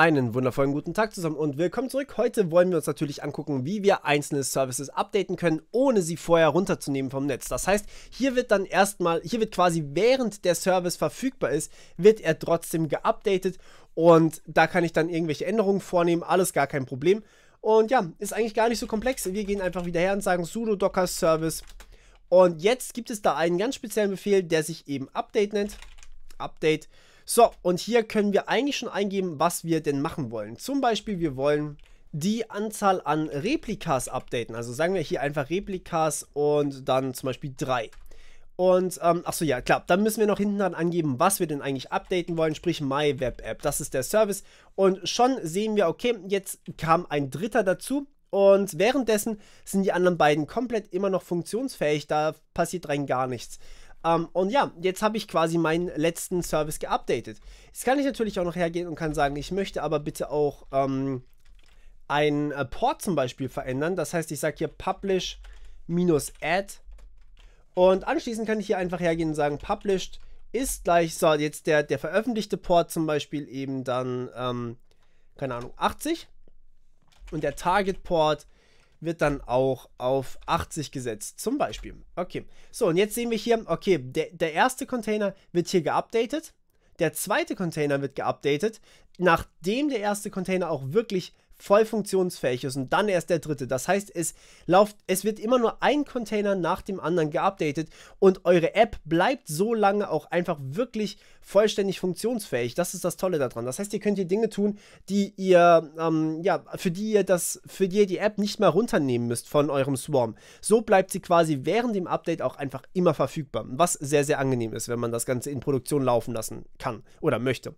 Einen wundervollen guten Tag zusammen und willkommen zurück. Heute wollen wir uns natürlich angucken, wie wir einzelne Services updaten können, ohne sie vorher runterzunehmen vom Netz. Das heißt, hier wird dann erstmal, hier wird quasi während der Service verfügbar ist, wird er trotzdem geupdatet und da kann ich dann irgendwelche Änderungen vornehmen, alles gar kein Problem. Und ja, ist eigentlich gar nicht so komplex. Wir gehen einfach wieder her und sagen sudo docker service und jetzt gibt es da einen ganz speziellen Befehl, der sich eben update nennt. Update so, und hier können wir eigentlich schon eingeben, was wir denn machen wollen. Zum Beispiel, wir wollen die Anzahl an Replikas updaten. Also sagen wir hier einfach Replikas und dann zum Beispiel 3. Und, ähm, achso, ja, klar, dann müssen wir noch hinten dran angeben, was wir denn eigentlich updaten wollen, sprich My Web App. Das ist der Service. Und schon sehen wir, okay, jetzt kam ein dritter dazu. Und währenddessen sind die anderen beiden komplett immer noch funktionsfähig, da passiert rein gar nichts. Um, ähm, und ja, jetzt habe ich quasi meinen letzten Service geupdatet. Jetzt kann ich natürlich auch noch hergehen und kann sagen, ich möchte aber bitte auch ähm, einen äh, Port zum Beispiel verändern. Das heißt, ich sage hier publish minus add. Und anschließend kann ich hier einfach hergehen und sagen, published ist gleich, so, jetzt der, der veröffentlichte Port zum Beispiel eben dann, ähm, keine Ahnung, 80. Und der Target Port wird dann auch auf 80 gesetzt, zum Beispiel. Okay, so und jetzt sehen wir hier, okay, der, der erste Container wird hier geupdatet, der zweite Container wird geupdatet, nachdem der erste Container auch wirklich voll funktionsfähig ist und dann erst der dritte. Das heißt, es, lauft, es wird immer nur ein Container nach dem anderen geupdatet und eure App bleibt so lange auch einfach wirklich vollständig funktionsfähig. Das ist das Tolle daran. Das heißt, ihr könnt hier Dinge tun, die ihr, ähm, ja, für die ihr das, für die ihr die App nicht mehr runternehmen müsst von eurem Swarm. So bleibt sie quasi während dem Update auch einfach immer verfügbar, was sehr, sehr angenehm ist, wenn man das Ganze in Produktion laufen lassen kann oder möchte.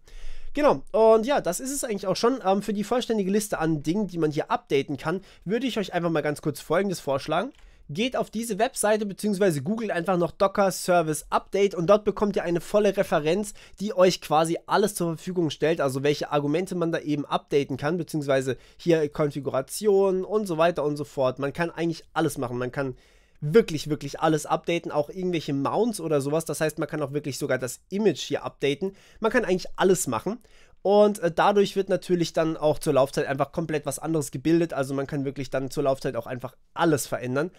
Genau, und ja, das ist es eigentlich auch schon. Ähm, für die vollständige Liste an Dingen, die man hier updaten kann, würde ich euch einfach mal ganz kurz Folgendes vorschlagen. Geht auf diese Webseite bzw. googelt einfach noch Docker Service Update und dort bekommt ihr eine volle Referenz, die euch quasi alles zur Verfügung stellt, also welche Argumente man da eben updaten kann, beziehungsweise hier Konfiguration und so weiter und so fort. Man kann eigentlich alles machen. Man kann wirklich, wirklich alles updaten, auch irgendwelche Mounts oder sowas. Das heißt, man kann auch wirklich sogar das Image hier updaten. Man kann eigentlich alles machen. Und äh, dadurch wird natürlich dann auch zur Laufzeit einfach komplett was anderes gebildet. Also man kann wirklich dann zur Laufzeit auch einfach alles verändern.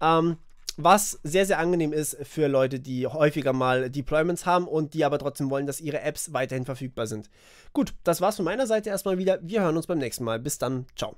Ähm, was sehr, sehr angenehm ist für Leute, die häufiger mal Deployments haben und die aber trotzdem wollen, dass ihre Apps weiterhin verfügbar sind. Gut, das war's von meiner Seite erstmal wieder. Wir hören uns beim nächsten Mal. Bis dann. Ciao.